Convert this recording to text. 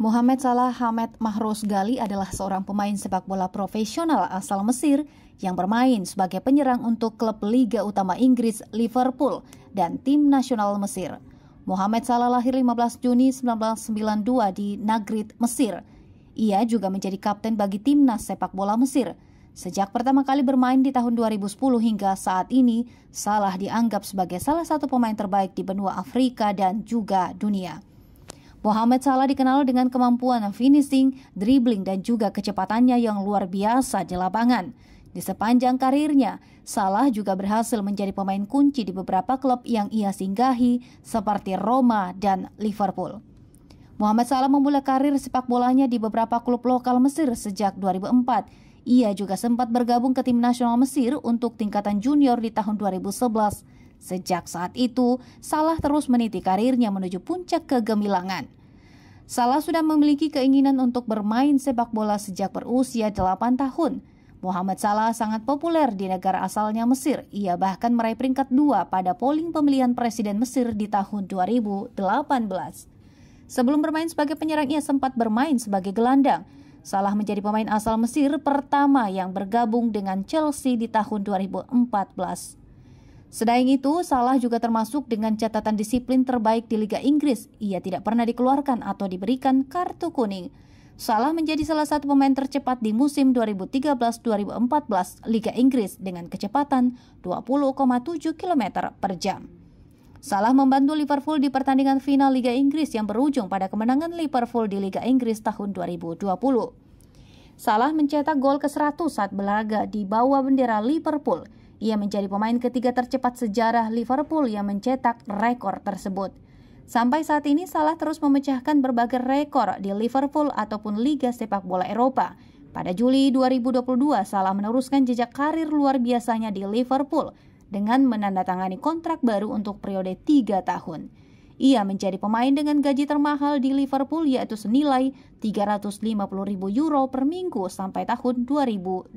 Muhammad Salah Hamed Mahrus Gali adalah seorang pemain sepak bola profesional asal Mesir yang bermain sebagai penyerang untuk klub Liga Utama Inggris Liverpool dan tim nasional Mesir. Muhammad Salah lahir 15 Juni 1992 di Nagrid, Mesir. Ia juga menjadi kapten bagi timnas sepak bola Mesir. Sejak pertama kali bermain di tahun 2010 hingga saat ini, Salah dianggap sebagai salah satu pemain terbaik di benua Afrika dan juga dunia. Mohamed Salah dikenal dengan kemampuan finishing, dribbling, dan juga kecepatannya yang luar biasa di lapangan. Di sepanjang karirnya, Salah juga berhasil menjadi pemain kunci di beberapa klub yang ia singgahi seperti Roma dan Liverpool. Muhammad Salah memulai karir sepak bolanya di beberapa klub lokal Mesir sejak 2004. Ia juga sempat bergabung ke tim nasional Mesir untuk tingkatan junior di tahun 2011. Sejak saat itu, Salah terus meniti karirnya menuju puncak kegemilangan. Salah sudah memiliki keinginan untuk bermain sepak bola sejak berusia 8 tahun. Muhammad Salah sangat populer di negara asalnya Mesir. Ia bahkan meraih peringkat dua pada polling pemilihan presiden Mesir di tahun 2018. Sebelum bermain sebagai penyerang, ia sempat bermain sebagai gelandang. Salah menjadi pemain asal Mesir pertama yang bergabung dengan Chelsea di tahun 2014. Selain itu, Salah juga termasuk dengan catatan disiplin terbaik di Liga Inggris. Ia tidak pernah dikeluarkan atau diberikan kartu kuning. Salah menjadi salah satu pemain tercepat di musim 2013-2014 Liga Inggris dengan kecepatan 20,7 km per jam. Salah membantu Liverpool di pertandingan final Liga Inggris yang berujung pada kemenangan Liverpool di Liga Inggris tahun 2020. Salah mencetak gol ke-100 saat berlaga di bawah bendera Liverpool – ia menjadi pemain ketiga tercepat sejarah Liverpool yang mencetak rekor tersebut. Sampai saat ini Salah terus memecahkan berbagai rekor di Liverpool ataupun Liga Sepak Bola Eropa. Pada Juli 2022, Salah meneruskan jejak karir luar biasanya di Liverpool dengan menandatangani kontrak baru untuk periode 3 tahun. Ia menjadi pemain dengan gaji termahal di Liverpool yaitu senilai 350.000 euro per minggu sampai tahun 2025.